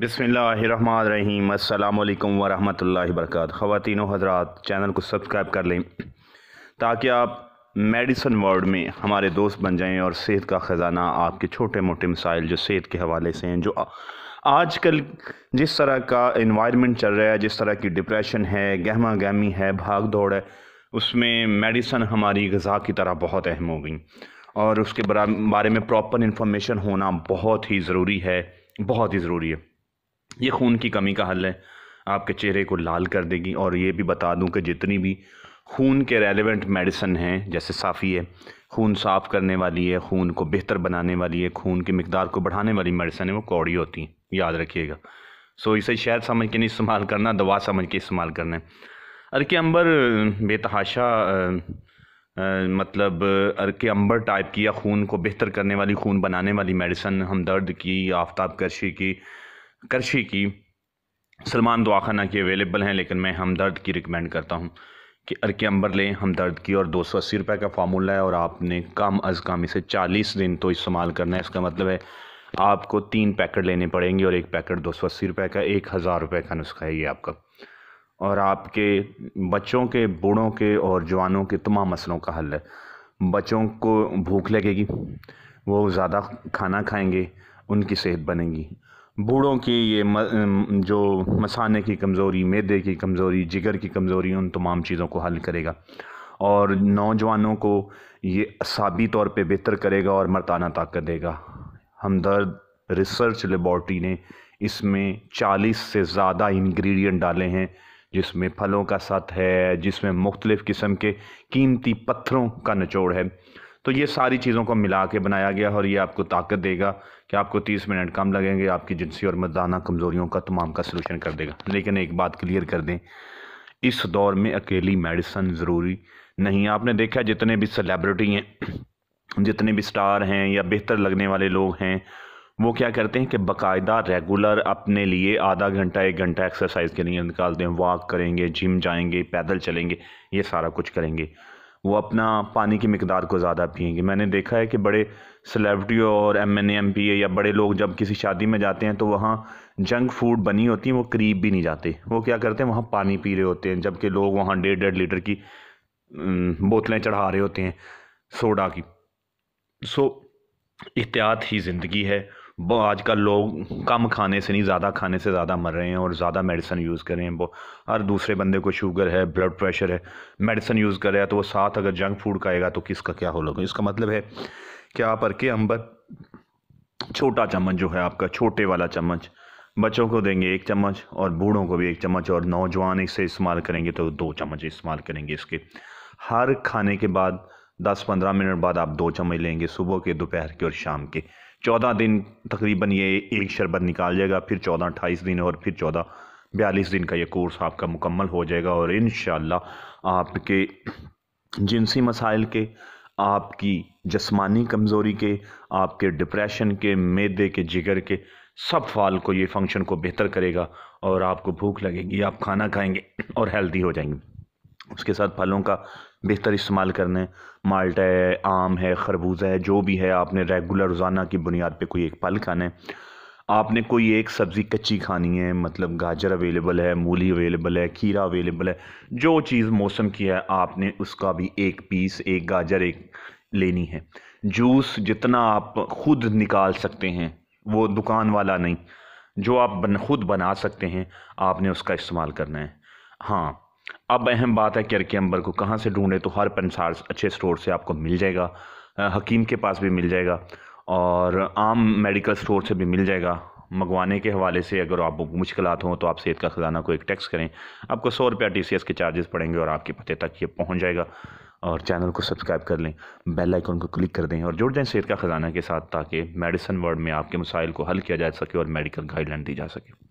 बिसमीम अल्लाम वरहमल वर्क ख़वान हजरा चैनल को सब्सक्राइब कर लें ताकि आप मेडिसन वर्ल्ड में हमारे दोस्त बन जाएं और सेहत का ख़जाना आपके छोटे मोटे मसाइल जो सेहत के हवाले से हैं जो आजकल जिस तरह का इन्वायरमेंट चल रहा है जिस तरह की डिप्रेशन है गहमा गहमी है भाग दौड़ है उसमें मेडिसन हमारी गज़ा की तरह बहुत अहम हो गई और उसके बारे में प्रॉपर इन्फॉर्मेशन होना बहुत ही ज़रूरी है बहुत ही ज़रूरी है ये खून की कमी का हल है आपके चेहरे को लाल कर देगी और ये भी बता दूं कि जितनी भी खून के रेलेवेंट मेडिसन हैं जैसे साफ़ी है खून साफ़ करने वाली है खून को बेहतर बनाने वाली है खून की मकदार को बढ़ाने वाली मेडिसन है वो कौड़ी होती हैं याद रखिएगा सो इसे शहद समझ के नहीं इस्तेमाल करना दवा समझ के इस्तेमाल करना है अरके अंबर बेतहाशा मतलब अरके अंबर टाइप की या खून को बेहतर करने वाली खून बनाने वाली मेडिसन हमदर्द की आफ्ताब कशी की करशी की सलमान दुआखाना की अवेलेबल हैं लेकिन मैं हमदर्द की रिकमेंड करता हूँ कि अरके अंबर लें हमदर्द की और दो सौ अस्सी रुपये का फार्मूला है और आपने कम अज़ कम इसे चालीस दिन तो इस्तेमाल करना है इसका मतलब है आपको तीन पैकेट लेने पड़ेंगे और एक पैकेट दो सौ अस्सी रुपये का एक हज़ार रुपये का नुस्खा है ये आपका और आपके बच्चों के बूढ़ों के और जवानों के तमाम मसलों का हल है बच्चों को भूख लगेगी वो ज़्यादा खाना खाएँगे उनकी सेहत बनेगी बूढ़ों की ये म, जो मसाने की कमज़ोरी मैदे की कमज़ोरी जिगर की कमज़ोरी उन तमाम चीज़ों को हल करेगा और नौजवानों को ये असाबी तौर पे बेहतर करेगा और मरताना ताकत देगा हमदर्द रिसर्च लेबॉर्ट्री ने इसमें 40 से ज़्यादा इंग्रेडिएंट डाले हैं जिसमें फलों का सत है जिसमें मुख्तलिफ़ किस्म के कीमती पत्थरों का निचोड़ है तो ये सारी चीज़ों को मिला के बनाया गया और ये आपको ताकत देगा कि आपको तीस मिनट कम लगेंगे आपकी जिनसी और मर्दाना कमज़ोरियों का तमाम का सलूशन कर देगा लेकिन एक बात क्लियर कर दें इस दौर में अकेली मेडिसन ज़रूरी नहीं आपने देखा जितने भी सेलेब्रिटी हैं जितने भी स्टार हैं या बेहतर लगने वाले लोग हैं वो क्या करते हैं कि बाकायदा रेगुलर अपने लिए आधा घंटा एक घंटा एक्सरसाइज के लिए निकालते हैं वॉक करेंगे जिम जाएंगे पैदल चलेंगे ये सारा कुछ करेंगे वो अपना पानी की मकदार को ज़्यादा पियेंगे मैंने देखा है कि बड़े सेलेब्रिटी और एम एन एम पी या बड़े लोग जब किसी शादी में जाते हैं तो वहाँ जंक फूड बनी होती हैं वो करीब भी नहीं जाते वो क्या करते हैं वहाँ पानी पी रहे होते हैं जबकि लोग वहाँ डेढ़ डेढ़ लीटर की बोतलें चढ़ा रहे होते हैं सोडा की सो एहतियात ही ज़िंदगी है वो आजकल लोग कम खाने से नहीं ज़्यादा खाने से ज़्यादा मर रहे हैं और ज़्यादा मेडिसिन यूज़ कर रहे हैं वो हर दूसरे बंदे को शुगर है ब्लड प्रेशर है मेडिसिन यूज़ कर रहा है तो वो साथ अगर जंक फूड खाएगा तो किसका क्या हो लोग इसका मतलब है कि आप हरके अंबर छोटा चम्मच जो है आपका छोटे वाला चम्मच बच्चों को देंगे एक चम्मच और बूढ़ों को भी एक चम्मच और नौजवान इसे इस्तेमाल करेंगे तो दो चम्मच इस्तेमाल करेंगे इसके हर खाने के बाद दस पंद्रह मिनट बाद आप दो चम्मच लेंगे सुबह के दोपहर के और शाम के चौदह दिन तकरीबन ये एक शरबत निकाल जाएगा फिर चौदह अट्ठाईस दिन और फिर चौदह बयालीस दिन का ये कोर्स आपका मुकम्मल हो जाएगा और इन आपके जिनसी मसाइल के आपकी जस्मानी कमज़ोरी के आपके डिप्रेशन के मैदे के जिगर के सब फाल को ये फंक्शन को बेहतर करेगा और आपको भूख लगेगी आप खाना खाएंगे और हेल्दी हो जाएंगे उसके साथ फलों का बेहतर इस्तेमाल करना है माल्टा है आम है खरबूजा है जो भी है आपने रेगुलर रोज़ाना की बुनियाद पे कोई एक फल खाना है आपने कोई एक सब्ज़ी कच्ची खानी है मतलब गाजर अवेलेबल है मूली अवेलेबल है खीरा अवेलेबल है जो चीज़ मौसम की है आपने उसका भी एक पीस एक गाजर एक लेनी है जूस जितना आप खुद निकाल सकते हैं वो दुकान वाला नहीं जो आप बन खुद बना सकते हैं आपने उसका इस्तेमाल करना है हाँ अब अहम बात है कि के अंबर को कहाँ से ढूंढें तो हर पंसार अच्छे स्टोर से आपको मिल जाएगा हकीम के पास भी मिल जाएगा और आम मेडिकल स्टोर से भी मिल जाएगा मंगवाने के हवाले से अगर आप मुश्किल हो तो आप सेहत का ख़जाना को एक टैक्स करें आपको सौ रुपया टी के चार्जेस पड़ेंगे और आपके पते तक ये पहुँच जाएगा और चैनल को सब्सक्राइब कर लें बेल आइकन को क्लिक कर दें और जुड़ जाएं सेहत का ख़जाना के साथ ताकि मेडिसन वर्ड में आपके मसाइल को हल किया जा सके और मेडिकल गाइडलाइन दी जा सके